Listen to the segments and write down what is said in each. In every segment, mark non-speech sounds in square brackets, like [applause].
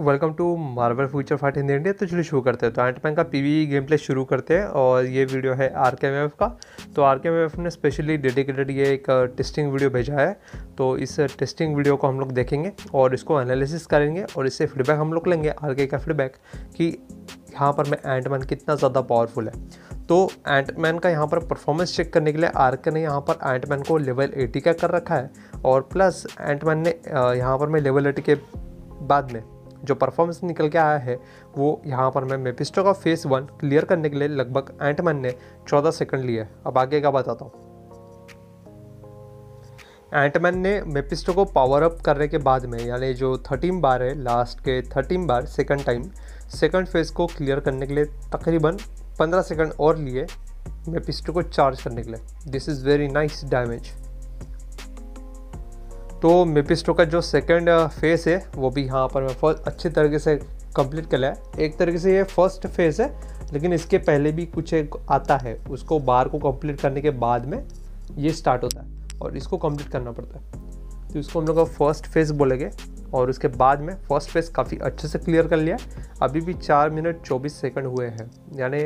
welcome to Marvel Future Fight in India तो चलिए शुरू करते हैं तो एंटमैन का पी गेम प्ले शुरू करते हैं और ये वीडियो है आर के एम एफ का तो आर के एम एफ ने स्पेशली डेडिकेटेड ये एक टेस्टिंग वीडियो भेजा है तो इस टेस्टिंग वीडियो को हम लोग देखेंगे और इसको एनालिसिस करेंगे और इससे फीडबैक हम लोग लेंगे आर के का फीडबैक कि यहाँ पर मैं एंटमैन कितना ज़्यादा पावरफुल है तो एंटमैन का यहाँ पर परफॉर्मेंस चेक करने के लिए आर के ने यहाँ पर एंटमैन को लेवल 80 का कर रखा है और प्लस एंटमैन ने यहाँ पर मैं लेवल 80 के बाद में जो परफॉर्मेंस निकल के आया है वो यहाँ पर मैं मेपिस्टो का फेस वन क्लियर करने के लिए लगभग एंटमैन ने चौदह सेकंड लिए अब आगे का बताता हूँ एंटमैन ने मेपिस्टो को पावर अप करने के बाद में यानी जो थर्टीन बार है लास्ट के थर्टीन बार सेकंड टाइम सेकंड फेज को क्लियर करने के लिए तकरीबन पंद्रह सेकंड और लिए मेपिस्टो को चार्ज करने के लिए this is very nice damage तो मेपिस्टो का जो सेकेंड फेज़ uh, है वो भी यहाँ पर मैं फर्स्ट अच्छे तरीके से कंप्लीट कर लिया एक तरीके से ये फर्स्ट फेज़ है लेकिन इसके पहले भी कुछ एक आता है उसको बार को कंप्लीट करने के बाद में ये स्टार्ट होता है और इसको कंप्लीट करना पड़ता है तो इसको हम लोग का फर्स्ट फेज़ बोलेंगे और उसके बाद में फर्स्ट फेज़ काफ़ी अच्छे से क्लियर कर लिया अभी भी चार मिनट चौबीस सेकेंड हुए हैं यानी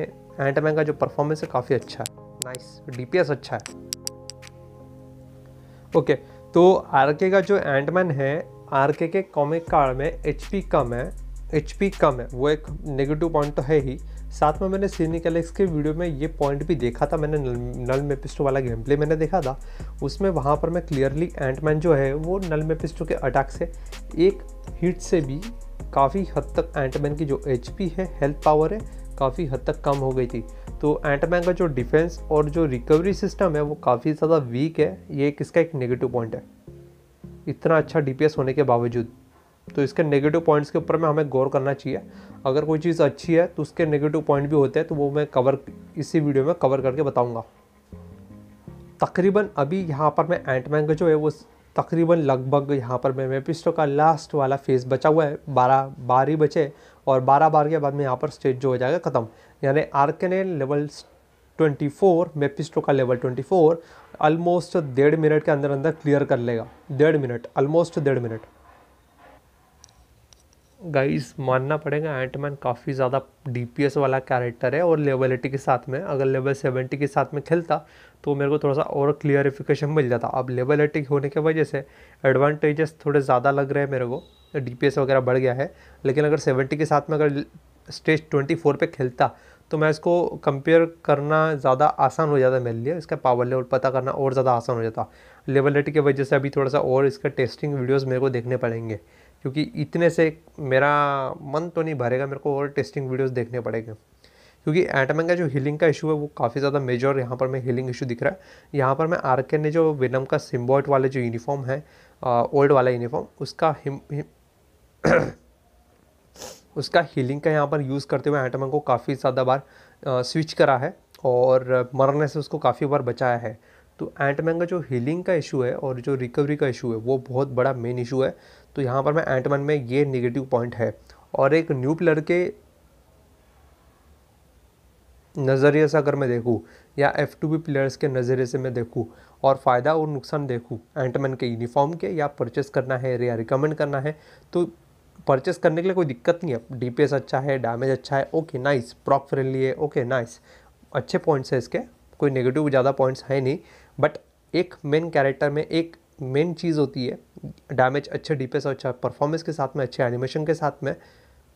एंटमैन का जो परफॉर्मेंस है काफ़ी अच्छा है नाइस डी अच्छा है ओके okay, तो आर के का जो एंडमैन है आर के के कॉमिक कार्ड में एच कम है एच कम है वो एक नेगेटिव पॉइंट तो है ही साथ में मैंने सीनिक एलेक्स के वीडियो में ये पॉइंट भी देखा था मैंने नल, नल मेपिस्टो वाला गेम प्ले मैंने देखा था उसमें वहाँ पर मैं क्लियरली एंटमैन जो है वो नल मेपिस्टो के अटैक से एक हिट से भी काफ़ी हद तक एंटमैन की जो एच है हेल्थ पावर है काफ़ी हद तक कम हो गई थी तो एंटमैन का जो डिफेंस और जो रिकवरी सिस्टम है वो काफ़ी ज़्यादा वीक है ये किसका एक नेगेटिव पॉइंट है इतना अच्छा डी होने के बावजूद तो इसके नेगेटिव पॉइंट्स के ऊपर में हमें गौर करना चाहिए अगर कोई चीज़ अच्छी है तो उसके नेगेटिव पॉइंट भी होते हैं तो वो मैं कवर इसी वीडियो में कवर करके बताऊँगा तकरीबन अभी यहाँ पर मैं एंटमैन का जो है वो तकरीबन लगभग यहाँ पर मैं मेपिस्टो का लास्ट वाला फेज बचा हुआ है बारह बार ही बचे और बारह बार के बाद में यहाँ पर स्टेज जो हो जाएगा ख़त्म यानी आर्कने लेवल 24 मेपिस्टो का लेवल 24 ऑलमोस्ट डेढ़ मिनट के अंदर अंदर क्लियर कर लेगा डेढ़ मिनट ऑलमोस्ट डेढ़ मिनट गाइस मानना पड़ेगा एंटमैन काफ़ी ज़्यादा डीपीएस वाला कैरेक्टर है और लेवलिटी के साथ में अगर लेवल सेवेंटी के साथ में खेलता तो मेरे को थोड़ा सा और क्लियरिफिकेशन मिल जाता अब लेवल एटिक होने की वजह से एडवांटेजेस थोड़े ज़्यादा लग रहे हैं मेरे को डी वगैरह बढ़ गया है लेकिन अगर सेवेंटी के साथ में अगर स्टेज ट्वेंटी फोर पर खेलता तो मैं इसको कंपेयर करना ज़्यादा आसान हो जाता मेरे लिए इसका पावर लेवल पता करना और ज़्यादा आसान हो जाता लेवल एटी की वजह से अभी थोड़ा सा और इसका टेस्टिंग वीडियोस मेरे को देखने पड़ेंगे क्योंकि इतने से मेरा मन तो नहीं भरेगा मेरे को और टेस्टिंग वीडियोस देखने पड़ेंगे क्योंकि एटमैन का जो हीलिंग का इशू है वो काफ़ी ज़्यादा मेजर यहाँ पर मैं हीलिंग इशू दिख रहा है यहाँ पर मैं आर के ने जो विनम का सिम्बॉइट वाले जो यूनिफॉर्म है ओल्ड वाला यूनिफॉर्म उसका हिम, हिम [coughs] उसका हीलिंग का यहाँ पर यूज़ करते हुए एटमैन को काफ़ी ज़्यादा बार स्विच करा है और मरने से उसको काफ़ी बार बचाया है तो एंटमैन का जो हीलिंग का इशू है और जो रिकवरी का इशू है वो बहुत बड़ा मेन इशू है तो यहाँ पर मैं एंटमैन में ये नेगेटिव पॉइंट है और एक न्यू प्लेयर के नज़रिए से अगर मैं देखूँ या एफ टू बी प्लेयर्स के नज़रिए से मैं देखूँ और फ़ायदा और नुकसान देखूँ एंटमैन के यूनिफॉर्म के या परचेस करना है या रिकमेंड करना है तो परचेस करने के लिए कोई दिक्कत नहीं है डीपीएस अच्छा है डैमेज अच्छा है ओके नाइस प्रॉप फ्रेंडली है ओके नाइस अच्छे पॉइंट्स हैं इसके कोई नेगेटिव ज़्यादा पॉइंट्स है नहीं बट एक मेन कैरेक्टर में एक मेन चीज़ होती है डैमेज अच्छे डीपेस और अच्छा परफॉर्मेंस के साथ में अच्छे एनिमेशन के साथ में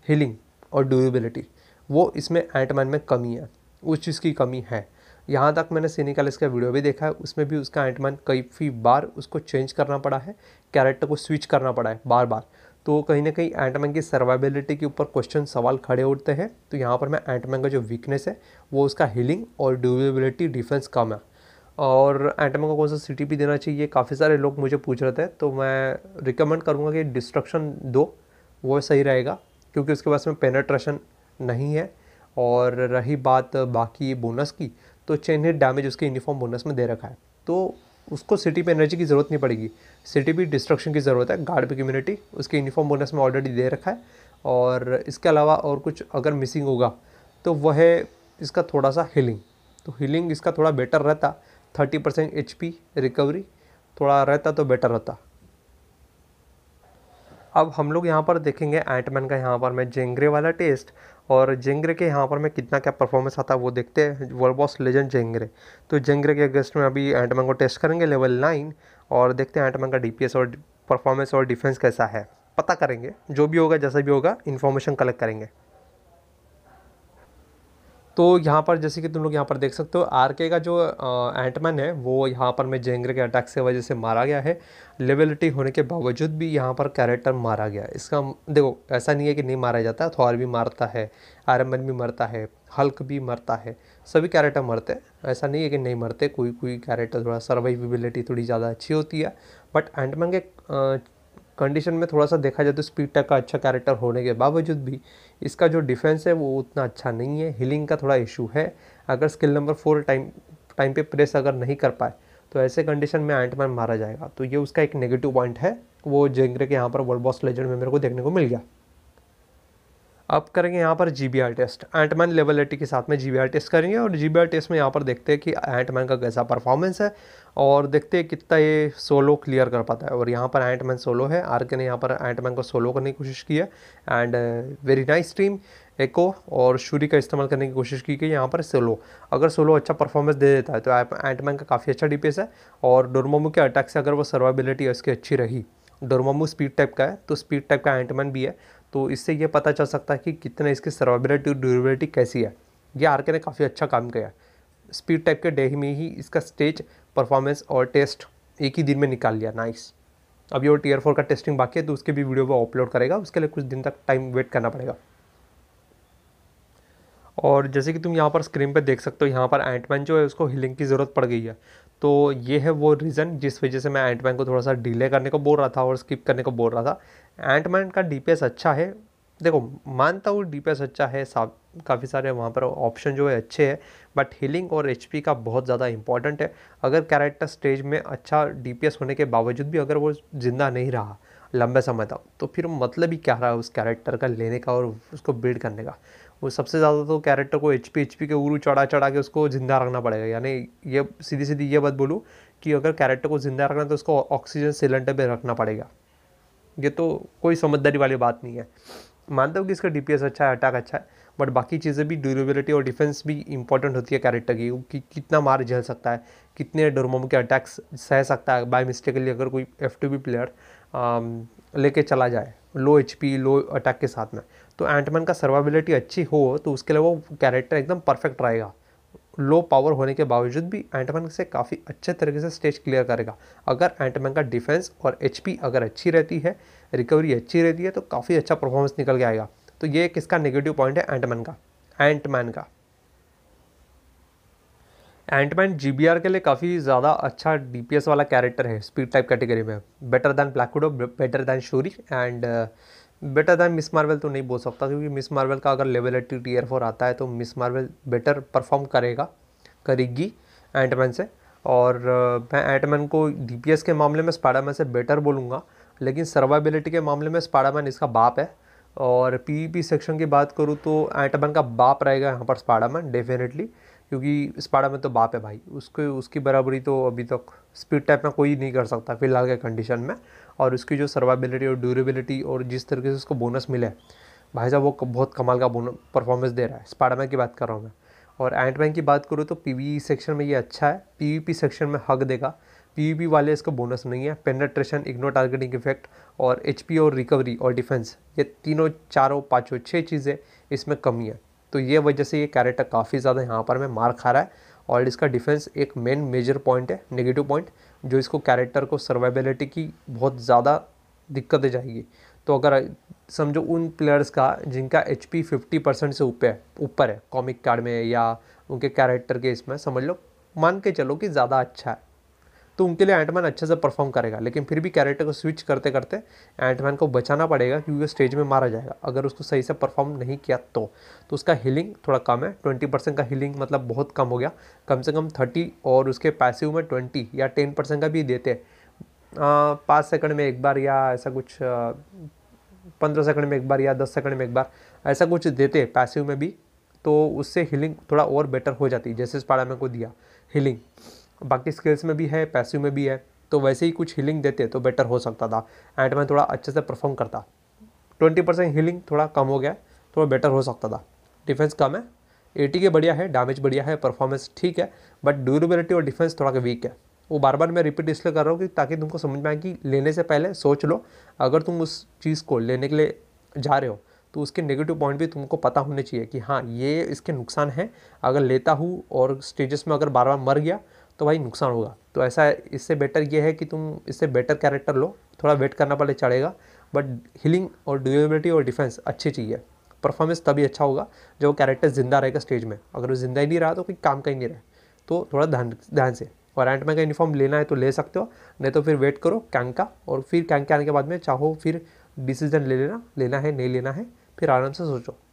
हीलिंग और ड्यूरेबिलिटी वो इसमें एंटमैन में कमी है उस चीज़ की कमी है यहाँ तक मैंने सीनिकल का वीडियो भी देखा है उसमें भी उसका एंटमैन कई फी बार उसको चेंज करना पड़ा है कैरेक्टर को स्विच करना पड़ा है बार बार तो कहीं ना कहीं एंटमैन की सर्वाइबिलिटी के ऊपर क्वेश्चन सवाल खड़े उठते हैं तो यहाँ पर मैं एंटमैन का जो वीकनेस है वो उसका हीलिंग और ड्यूरेबिलिटी डिफेंस कम है और एटमा को कौन सा सी भी देना चाहिए काफ़ी सारे लोग मुझे पूछ रहे थे तो मैं रिकमेंड करूँगा कि डिस्ट्रक्शन दो वो सही रहेगा क्योंकि उसके पास में पेनेट्रेशन नहीं है और रही बात बाकी बोनस की तो चेन हेड डैमेज उसके यूनिफॉर्म बोनस में दे रखा है तो उसको सिटी पे एनर्जी की ज़रूरत नहीं पड़ेगी सिटी भी डिस्ट्रक्शन की ज़रूरत है गार्ड पे कम्युनिटी उसके यूनिफॉर्म बोनस में ऑलरेडी दे रखा है और इसके अलावा और कुछ अगर मिसिंग होगा तो वह है इसका थोड़ा सा हीलिंग तो हीलिंग इसका थोड़ा बेटर रहता थर्टी परसेंट एच रिकवरी थोड़ा रहता तो बेटर होता अब हम लोग यहाँ पर देखेंगे एंटमैन का यहाँ पर मैं जेंगरे वाला टेस्ट और जेंगरे के यहाँ पर मैं कितना क्या परफॉर्मेंस आता है वो देखते हैं वर्ल्ड बॉस लेजेंड जेंगरे तो जेंगरे के अगेंस्ट में अभी एंटमैन को टेस्ट करेंगे लेवल नाइन और देखते हैं एंटमैन का डीपीएस और परफॉर्मेंस और डिफेंस कैसा है पता करेंगे जो भी होगा जैसा भी होगा इन्फॉर्मेशन कलेक्ट करेंगे तो यहाँ पर जैसे कि तुम लोग यहाँ पर देख सकते हो आर के का जो एंटमैन है वो यहाँ पर मैं जेंगर के अटैक से वजह से मारा गया है लेबिलिटी होने के बावजूद भी यहाँ पर कैरेक्टर मारा गया इसका देखो ऐसा नहीं है कि नहीं मारा जाता थॉर भी मारता है आयरन भी मरता है हल्क भी मरता है सभी कैरेक्टर मरते हैं ऐसा नहीं है कि नहीं मरते कोई कोई कैरेक्टर थोड़ा सर्वाइविबिलिटी थोड़ी ज़्यादा अच्छी होती है बट एंटमैन के कंडीशन में थोड़ा सा देखा जाए तो स्पीड टक का अच्छा कैरेक्टर होने के बावजूद भी इसका जो डिफेंस है वो उतना अच्छा नहीं है हीलिंग का थोड़ा इशू है अगर skill number four time time पे प्रेस अगर नहीं कर पाए तो ऐसे कंडीशन में एंटमैन मारा जाएगा तो ये उसका एक नेगेटिव पॉइंट है वो जेंगरे के यहाँ पर वर्ल्ड बॉस लेजेंड में मेरे को देखने को मिल गया आप करेंगे यहाँ पर G B R test Ant Man level eighty के साथ में जी बी आर टेस्ट करेंगे और जी बी आर टेस्ट में यहाँ पर देखते हैं कि एंटमैन का कैसा परफॉर्मेंस है और देखते हैं कितना ये सोलो क्लियर कर पाता है और यहाँ पर एंटमैन सोलो है आर के ने यहाँ पर एंटमैन को सोलो करने की कोशिश की है and very nice team Echo और शूरी का इस्तेमाल करने की कोशिश की गई यहाँ पर सोलो अगर सोलो अच्छा परफॉर्मेंस दे देता है तो एंटमैन का काफ़ी अच्छा डिपेस है और डोरमोमो के अटैक से अगर वो सर्वाइबिलिटी उसकी अच्छी रही डोरमोमो स्पीड टाइप का है तो स्पीड टाइप का एंटमैन भी है तो इससे ये पता चल सकता है कि कितना इसकी सर्वाबिलिटी ड्यूरेबिलिटी कैसी है ये आर ने काफ़ी अच्छा काम किया स्पीड टाइप के डे में ही इसका स्टेज परफॉर्मेंस और टेस्ट एक ही दिन में निकाल लिया नाइस अभी और टीयर फोर का टेस्टिंग बाकी है तो उसके भी वीडियो वो अपलोड करेगा उसके लिए कुछ दिन तक टाइम वेट करना पड़ेगा और जैसे कि तुम यहाँ पर स्क्रीन पे देख सकते हो यहाँ पर एंटमैन जो है उसको हीलिंग की ज़रूरत पड़ गई है तो ये है वो रीज़न जिस वजह से मैं एंटमैन को थोड़ा सा डिले करने को बोल रहा था और स्किप करने को बोल रहा था एंटमैन का डी अच्छा है देखो मानता हूँ डी अच्छा है साफ काफ़ी सारे वहाँ पर ऑप्शन जो है अच्छे हैं बट हीलिंग और एच का बहुत ज़्यादा इंपॉर्टेंट है अगर कैरेक्टर स्टेज में अच्छा डी होने के बावजूद भी अगर वो ज़िंदा नहीं रहा लंबे समय तक तो फिर मतलब ही क्या रहा है उस कैरेक्टर का लेने का और उसको बिल्ड करने का वो सबसे ज़्यादा तो कैरेक्टर को एच पी एच पी के उरू चढ़ा चढ़ा के उसको ज़िंदा रखना पड़ेगा यानी ये सीधी सीधी ये बात बोलूँ कि अगर कैरेक्टर को ज़िंदा रखना है तो उसको ऑक्सीजन सिलेंडर पर रखना पड़ेगा ये तो कोई समझदारी वाली बात नहीं है मानते हो कि इसका डी अच्छा है अटैक अच्छा है बट बाकी चीज़ें भी ड्यूरेबिलिटी और डिफेंस भी इंपॉर्टेंट होती है कैरेक्टर की कि कितना मार झेल सकता है कितने डोरमोम के अटैक्स सह सकता है बाय मिस्टेकली अगर कोई एफ प्लेयर लेके चला जाए लो एच लो अटैक के साथ में तो एंटमैन का सर्वाबिलिटी अच्छी हो तो उसके लिए वो कैरेक्टर एकदम परफेक्ट रहेगा लो पावर होने के बावजूद भी एंटमैन से काफ़ी अच्छे तरीके से स्टेज क्लियर करेगा अगर एंटमैन का डिफेंस और एच अगर अच्छी रहती है रिकवरी अच्छी रहती है तो काफ़ी अच्छा परफॉर्मेंस निकल के आएगा तो ये किसका नेगेटिव पॉइंट है एंटमैन का एंटमैन का एंटमैन जी बी आर के लिए काफ़ी ज़्यादा अच्छा डी पी एस वाला कैरेक्टर है स्पीड टाइप कैटेगरी में better than black better than Shuri and better than Miss Marvel तो नहीं बोल सकता क्योंकि मिस मार्वल का अगर लेवल टी टीयर फोर आता है तो मिस मार्वल बेटर परफॉर्म करेगा करेगी एंटमैन से और uh, मैं एंटमैन को डी के मामले में स्पाडामैन से बेटर बोलूँगा लेकिन सर्वाइबिलिटी के मामले में स्पाडामैन इसका बाप है और पी सेक्शन की बात करूँ तो एंटमैन का बाप रहेगा यहाँ पर स्पाडामैन डेफिनेटली क्योंकि स्पाडा में तो बाप है भाई उसके उसकी बराबरी तो अभी तक तो स्पीड टाइप में कोई नहीं कर सकता फिलहाल के कंडीशन में और उसकी जो सर्वाबिलिटी और ड्यूरेबिलिटी और जिस तरीके से उसको बोनस मिले भाई साहब वो बहुत कमाल का परफॉर्मेंस दे रहा है स्पाडा की बात कर रहा हूँ मैं और एंड बैंक की बात करूँ तो पी सेक्शन e में ये अच्छा है पी सेक्शन में हक देगा पी वाले इसका बोनस नहीं है पेनेट्रेशन इग्नो टारगेटिंग इफेक्ट और एच और रिकवरी और डिफेंस ये तीनों चारों पाँचों छः चीज़ें इसमें कमी है तो ये वजह से ये कैरेक्टर काफ़ी ज़्यादा यहाँ पर मैं मार खा रहा है और इसका डिफेंस एक मेन मेजर पॉइंट है नेगेटिव पॉइंट जो इसको कैरेक्टर को सर्वाइबिलिटी की बहुत ज़्यादा दिक्कतें जाएगी तो अगर समझो उन प्लेयर्स का जिनका एच पी फिफ्टी परसेंट से ऊपर है ऊपर है कॉमिक कार्ड में या उनके कैरेक्टर के इसमें समझ लो मान के चलो कि ज़्यादा अच्छा है तो उनके लिए एंटमैन अच्छे से परफॉर्म करेगा लेकिन फिर भी कैरेक्टर को स्विच करते करते एंटमैन को बचाना पड़ेगा क्योंकि स्टेज में मारा जाएगा अगर उसको सही से परफॉर्म नहीं किया तो तो उसका हीलिंग थोड़ा कम है ट्वेंटी परसेंट का हीलिंग मतलब बहुत कम हो गया कम से कम थर्टी और उसके पैसिव में ट्वेंटी या टेन परसेंट का भी देते पाँच सेकंड में एक बार या ऐसा कुछ पंद्रह सेकंड में एक बार या दस सेकंड में एक बार ऐसा कुछ देते पैसिव में भी तो उससे हीलिंग थोड़ा और बेटर हो जाती जैसे इस पाड़ा में को दिया हीलिंग बाकी स्किल्स में भी है पैसे में भी है तो वैसे ही कुछ हीलिंग देते तो बेटर हो सकता था एंड मैं थोड़ा अच्छे से परफॉर्म करता ट्वेंटी परसेंट हीलिंग थोड़ा कम हो गया थोड़ा तो बेटर हो सकता था डिफेंस कम है एटी के बढ़िया है डैमेज बढ़िया है परफॉर्मेंस ठीक है बट ड्यूरेबिलिटी और डिफेंस थोड़ा वीक है वो बार बार मैं रिपीट इसलिए कर रहा हूँ कि ताकि तुमको समझ में आए कि लेने से पहले सोच लो अगर तुम उस चीज़ को लेने के लिए जा रहे हो तो उसके नेगेटिव पॉइंट भी तुमको पता होने चाहिए कि हाँ ये इसके नुकसान है अगर लेता हूँ और स्टेजेस में अगर बार बार मर गया तो भाई नुकसान होगा तो ऐसा इससे बेटर ये है कि तुम इससे बेटर कैरेक्टर लो थोड़ा वेट करना पहले चढ़ेगा बट हीलिंग और ड्यूरेबिलिटी और डिफेंस अच्छी चाहिए परफॉर्मेंस तभी अच्छा होगा जब वो कैरेक्टर ज़िंदा रहेगा स्टेज में अगर वो ज़िंदा ही नहीं रहा तो कोई काम का ही नहीं रहे तो थोड़ा ध्यान ध्यान से और एंटमैन का यूनिफॉर्म लेना है तो ले सकते हो नहीं तो फिर वेट करो कैंक का और फिर कैंक के आने के बाद में चाहो फिर डिसीजन ले लेना लेना है नहीं लेना है फिर आराम से सोचो